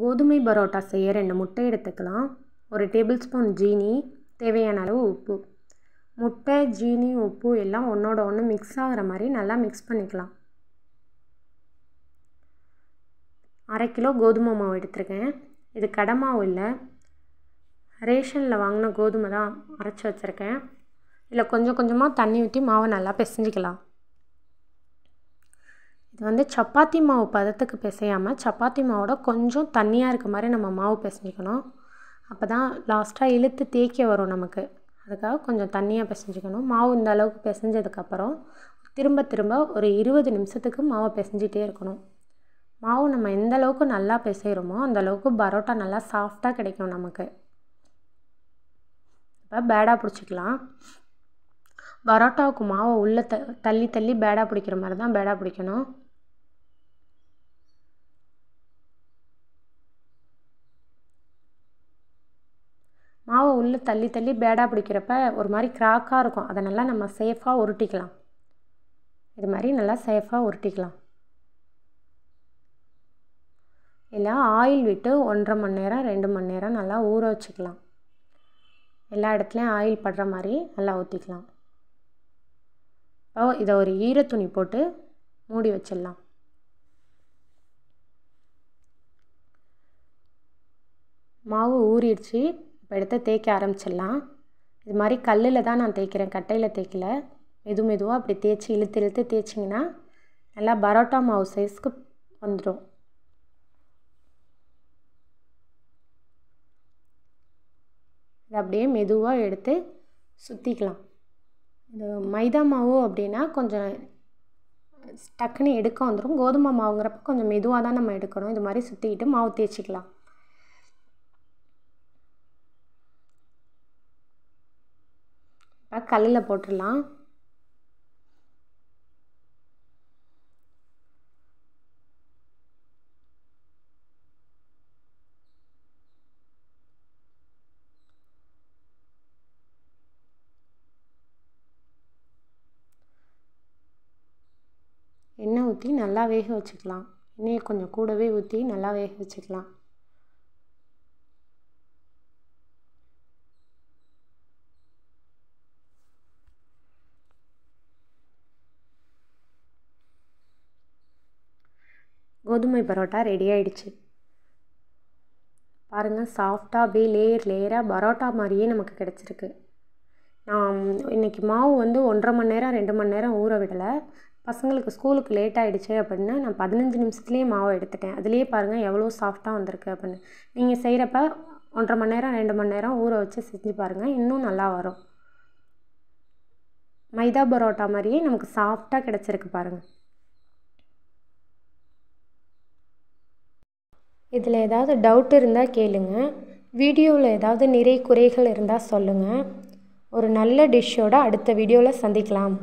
கோதுமை பரோட்டா செய்ய ரெண்டு முட்டை எடுத்துக்கலாம் ஒரு டேபிள் ஸ்பூன் ஜீனி தேவையான அளவு உப்பு முட்டை ஜீனி உப்பு எல்லாம் ஒன்றோட ஒன்று மிக்ஸ் ஆகிற மாதிரி நல்லா மிக்ஸ் பண்ணிக்கலாம் அரை கிலோ கோதுமை மாவு எடுத்திருக்கேன் இது கடை மாவு இல்லை ரேஷனில் வாங்கின கோதுமை தான் அரைச்சி வச்சுருக்கேன் இல்லை கொஞ்சம் கொஞ்சமாக தண்ணி ஊற்றி மாவை நல்லா பிசைஞ்சிக்கலாம் இது வந்து சப்பாத்தி மாவு பதத்துக்கு பிசையாமல் சப்பாத்தி மாவோட கொஞ்சம் தண்ணியாக இருக்க மாதிரி நம்ம மாவு பிசைஞ்சிக்கணும் அப்போ தான் லாஸ்ட்டாக இழுத்து தேய்க்க வரும் நமக்கு அதுக்காக கொஞ்சம் தண்ணியாக பிசைஞ்சிக்கணும் மாவு இந்த அளவுக்கு பிசைஞ்சதுக்கப்புறம் திரும்ப திரும்ப ஒரு இருபது நிமிஷத்துக்கு மாவை பிசைஞ்சிட்டே இருக்கணும் மாவு நம்ம எந்த அளவுக்கு நல்லா பிசைகிறோமோ அந்த அளவுக்கு பரோட்டா நல்லா சாஃப்டாக கிடைக்கும் நமக்கு இப்போ பேடா பிடிச்சிக்கலாம் பரோட்டாவுக்கு மாவை உள்ளே த தள்ளி தள்ளி பேடா பிடிக்கிற மாதிரி தான் பேடா பிடிக்கணும் உள்ளே தள்ளி தள்ளி பேடாக பிடிக்கிறப்ப ஒரு மாதிரி கிராக்காக இருக்கும் அதை நல்லா நம்ம சேஃபாக உருட்டிக்கலாம் இது மாதிரி நல்லா சேஃபாக உருட்டிக்கலாம் இல்லை ஆயில் விட்டு ஒன்றரை மணி நேரம் ரெண்டு மணி நேரம் நல்லா ஊற வச்சுக்கலாம் எல்லா இடத்துலையும் ஆயில் படுற மாதிரி நல்லா ஊற்றிக்கலாம் இப்போ இதை ஒரு ஈர துணி போட்டு மூடி வச்சிடலாம் மாவு ஊறிடுச்சு இப்போ எடுத்து தேய்க்க ஆரம்பிச்சிடலாம் இது மாதிரி கல்லில் தான் நான் தேய்க்கிறேன் கட்டையில் தேய்க்கல மெது மெதுவாக அப்படி தேய்ச்சி இழுத்து இழுத்து தேய்ச்சிங்கன்னா நல்லா பரோட்டா மாவு சைஸ்க்கு வந்துடும் இது அப்படியே மெதுவாக எடுத்து சுற்றிக்கலாம் இந்த மைதா மாவு அப்படின்னா கொஞ்சம் டக்குன்னு எடுக்க வந்துடும் கோதுமை மாவுங்கிறப்ப கொஞ்சம் மெதுவாக தான் நம்ம எடுக்கணும் இது மாதிரி சுற்றிக்கிட்டு மாவு தேய்ச்சிக்கலாம் கல்லில் போட்டுடலாம் எண்ணெய் ஊற்றி நல்லா வேக வச்சுக்கலாம் எண்ணெயை கொஞ்சம் கூடவே ஊற்றி நல்லா வேக வச்சுக்கலாம் கோதுமை பரோட்டா ரெடி ஆயிடுச்சு பாருங்கள் சாஃப்டாக அப்படியே லேயர் லேயராக பரோட்டா மாதிரியே நமக்கு கிடச்சிருக்கு நான் இன்றைக்கி மாவு வந்து ஒன்றரை மணி நேரம் ரெண்டு மணி நேரம் ஊற விடலை பசங்களுக்கு ஸ்கூலுக்கு லேட் ஆகிடுச்சு அப்படின்னா நான் பதினஞ்சு நிமிஷத்துலேயே மாவு எடுத்துட்டேன் அதுலேயே பாருங்கள் எவ்வளோ சாஃப்டாக வந்திருக்கு அப்படின்னு நீங்கள் செய்கிறப்ப ஒன்றரை மணி நேரம் ரெண்டு மணி நேரம் ஊற வச்சு செஞ்சு பாருங்கள் இன்னும் நல்லா வரும் மைதா பரோட்டா மாதிரியே நமக்கு சாஃப்டாக கிடச்சிருக்கு பாருங்கள் இதில் ஏதாவது டவுட் இருந்தால் கேளுங்கள் வீடியோவில் ஏதாவது நிறை குறைகள் இருந்தால் சொல்லுங்கள் ஒரு நல்ல டிஷ்ஷோடு அடுத்த வீடியோவில் சந்திக்கலாம்